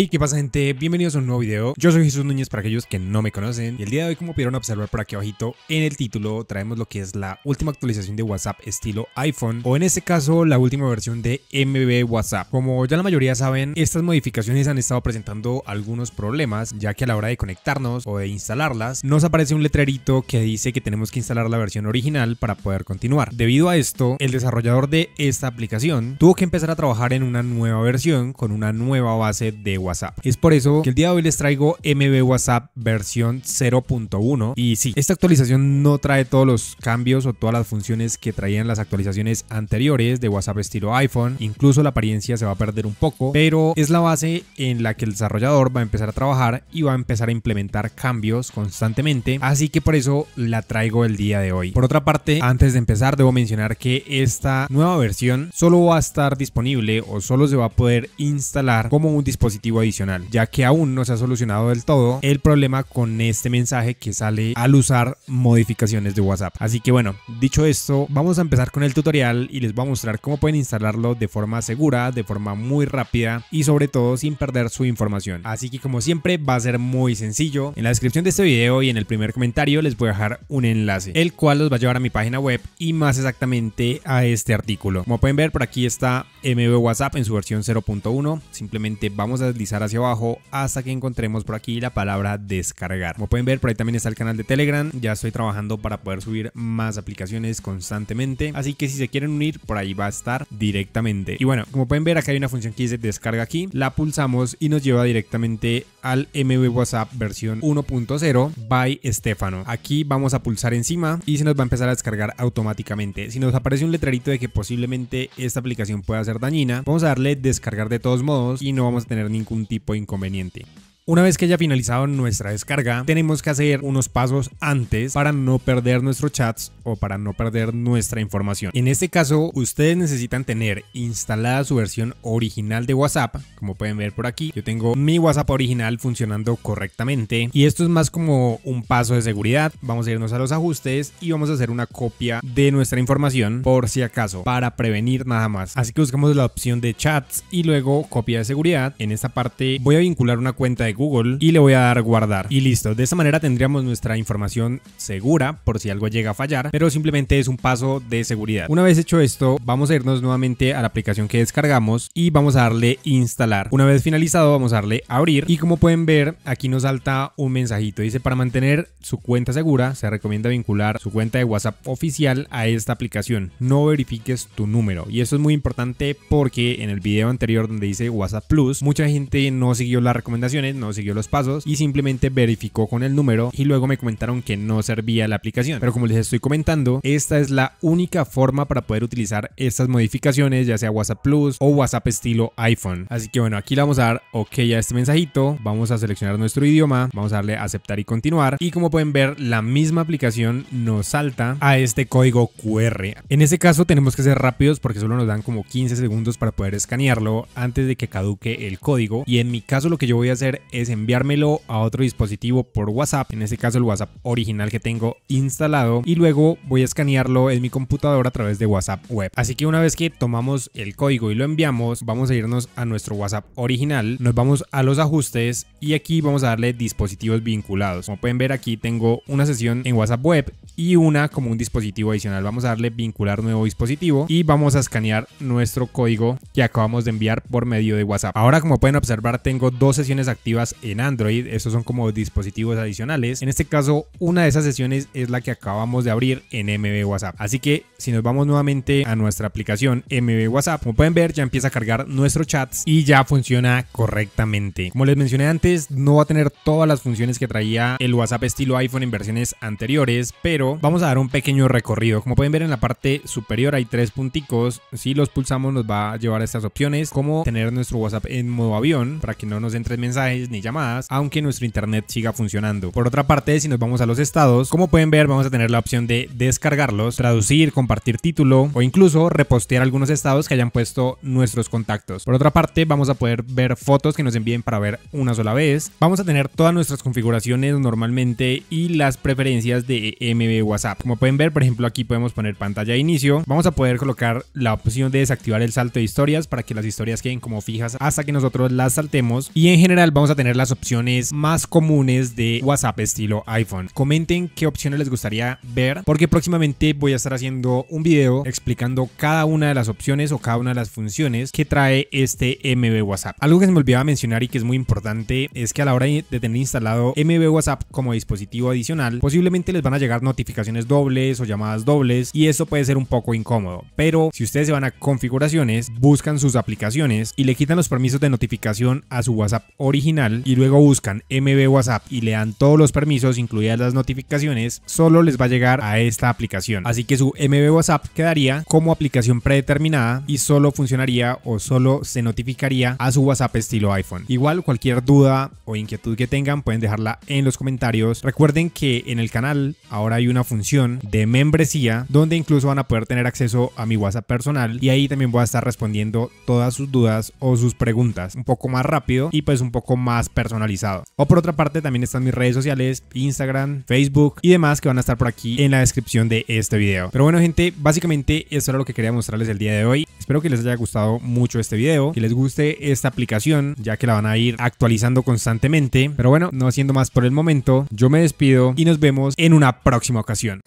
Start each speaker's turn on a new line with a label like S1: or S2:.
S1: Hey, ¿qué pasa gente? Bienvenidos a un nuevo video. Yo soy Jesús Núñez para aquellos que no me conocen y el día de hoy como pudieron observar por aquí abajito en el título traemos lo que es la última actualización de WhatsApp estilo iPhone o en este caso la última versión de MB WhatsApp. Como ya la mayoría saben, estas modificaciones han estado presentando algunos problemas ya que a la hora de conectarnos o de instalarlas nos aparece un letrerito que dice que tenemos que instalar la versión original para poder continuar. Debido a esto, el desarrollador de esta aplicación tuvo que empezar a trabajar en una nueva versión con una nueva base de WhatsApp WhatsApp. Es por eso que el día de hoy les traigo MB WhatsApp versión 0.1 y sí, esta actualización no trae todos los cambios o todas las funciones que traían las actualizaciones anteriores de WhatsApp estilo iPhone, incluso la apariencia se va a perder un poco, pero es la base en la que el desarrollador va a empezar a trabajar y va a empezar a implementar cambios constantemente, así que por eso la traigo el día de hoy. Por otra parte, antes de empezar debo mencionar que esta nueva versión solo va a estar disponible o solo se va a poder instalar como un dispositivo adicional, ya que aún no se ha solucionado del todo el problema con este mensaje que sale al usar modificaciones de WhatsApp. Así que bueno, dicho esto, vamos a empezar con el tutorial y les voy a mostrar cómo pueden instalarlo de forma segura, de forma muy rápida y sobre todo sin perder su información. Así que como siempre va a ser muy sencillo. En la descripción de este video y en el primer comentario les voy a dejar un enlace, el cual los va a llevar a mi página web y más exactamente a este artículo. Como pueden ver por aquí está MB WhatsApp en su versión 0.1. Simplemente vamos a hacia abajo hasta que encontremos por aquí la palabra descargar. Como pueden ver, por ahí también está el canal de Telegram. Ya estoy trabajando para poder subir más aplicaciones constantemente. Así que si se quieren unir, por ahí va a estar directamente. Y bueno, como pueden ver, acá hay una función que dice descarga aquí. La pulsamos y nos lleva directamente al MV WhatsApp versión 1.0 by Stefano. Aquí vamos a pulsar encima y se nos va a empezar a descargar automáticamente. Si nos aparece un letrerito de que posiblemente esta aplicación pueda ser dañina, vamos a darle descargar de todos modos y no vamos a tener ningún un tipo inconveniente. Una vez que haya finalizado nuestra descarga, tenemos que hacer unos pasos antes para no perder nuestros chats o para no perder nuestra información. En este caso, ustedes necesitan tener instalada su versión original de WhatsApp, como pueden ver por aquí. Yo tengo mi WhatsApp original funcionando correctamente y esto es más como un paso de seguridad. Vamos a irnos a los ajustes y vamos a hacer una copia de nuestra información por si acaso, para prevenir nada más. Así que buscamos la opción de chats y luego copia de seguridad. En esta parte voy a vincular una cuenta de Google y le voy a dar guardar. Y listo, de esta manera tendríamos nuestra información segura por si algo llega a fallar, pero simplemente es un paso de seguridad. Una vez hecho esto, vamos a irnos nuevamente a la aplicación que descargamos y vamos a darle instalar. Una vez finalizado, vamos a darle abrir y como pueden ver, aquí nos salta un mensajito. Dice, para mantener su cuenta segura, se recomienda vincular su cuenta de WhatsApp oficial a esta aplicación. No verifiques tu número. Y esto es muy importante porque en el video anterior donde dice WhatsApp Plus, mucha gente no siguió las recomendaciones, siguió los pasos y simplemente verificó con el número y luego me comentaron que no servía la aplicación. Pero como les estoy comentando, esta es la única forma para poder utilizar estas modificaciones, ya sea WhatsApp Plus o WhatsApp estilo iPhone. Así que bueno, aquí le vamos a dar OK a este mensajito, vamos a seleccionar nuestro idioma, vamos a darle aceptar y continuar y como pueden ver, la misma aplicación nos salta a este código QR. En ese caso tenemos que ser rápidos porque solo nos dan como 15 segundos para poder escanearlo antes de que caduque el código y en mi caso lo que yo voy a hacer es es enviármelo a otro dispositivo por WhatsApp, en este caso el WhatsApp original que tengo instalado, y luego voy a escanearlo en mi computadora a través de WhatsApp web. Así que una vez que tomamos el código y lo enviamos, vamos a irnos a nuestro WhatsApp original, nos vamos a los ajustes y aquí vamos a darle dispositivos vinculados. Como pueden ver aquí tengo una sesión en WhatsApp web y una como un dispositivo adicional. Vamos a darle vincular nuevo dispositivo y vamos a escanear nuestro código que acabamos de enviar por medio de WhatsApp. Ahora como pueden observar tengo dos sesiones activas en Android. Estos son como dispositivos adicionales. En este caso, una de esas sesiones es la que acabamos de abrir en MB WhatsApp. Así que si nos vamos nuevamente a nuestra aplicación MB WhatsApp, como pueden ver, ya empieza a cargar nuestro chat y ya funciona correctamente. Como les mencioné antes, no va a tener todas las funciones que traía el WhatsApp estilo iPhone en versiones anteriores, pero vamos a dar un pequeño recorrido. Como pueden ver en la parte superior hay tres punticos. Si los pulsamos nos va a llevar a estas opciones, como tener nuestro WhatsApp en modo avión para que no nos entren mensajes ni llamadas, aunque nuestro internet siga funcionando. Por otra parte, si nos vamos a los estados, como pueden ver, vamos a tener la opción de descargarlos, traducir, compartir título o incluso repostear algunos estados que hayan puesto nuestros contactos. Por otra parte, vamos a poder ver fotos que nos envíen para ver una sola vez. Vamos a tener todas nuestras configuraciones normalmente y las preferencias de MB WhatsApp. Como pueden ver, por ejemplo, aquí podemos poner pantalla de inicio. Vamos a poder colocar la opción de desactivar el salto de historias para que las historias queden como fijas hasta que nosotros las saltemos. Y en general vamos a tener las opciones más comunes de WhatsApp estilo iPhone. Comenten qué opciones les gustaría ver, porque próximamente voy a estar haciendo un video explicando cada una de las opciones o cada una de las funciones que trae este MB WhatsApp. Algo que se me olvidaba mencionar y que es muy importante es que a la hora de tener instalado MB WhatsApp como dispositivo adicional, posiblemente les van a llegar notificaciones dobles o llamadas dobles y eso puede ser un poco incómodo. Pero si ustedes se van a configuraciones, buscan sus aplicaciones y le quitan los permisos de notificación a su WhatsApp original, y luego buscan MB WhatsApp y le dan todos los permisos, incluidas las notificaciones, solo les va a llegar a esta aplicación. Así que su MB WhatsApp quedaría como aplicación predeterminada y solo funcionaría o solo se notificaría a su WhatsApp estilo iPhone. Igual cualquier duda o inquietud que tengan pueden dejarla en los comentarios. Recuerden que en el canal ahora hay una función de membresía donde incluso van a poder tener acceso a mi WhatsApp personal y ahí también voy a estar respondiendo todas sus dudas o sus preguntas un poco más rápido y pues un poco más personalizado. O por otra parte, también están mis redes sociales, Instagram, Facebook y demás que van a estar por aquí en la descripción de este video. Pero bueno, gente, básicamente eso era lo que quería mostrarles el día de hoy. Espero que les haya gustado mucho este video, que les guste esta aplicación, ya que la van a ir actualizando constantemente. Pero bueno, no haciendo más por el momento, yo me despido y nos vemos en una próxima ocasión.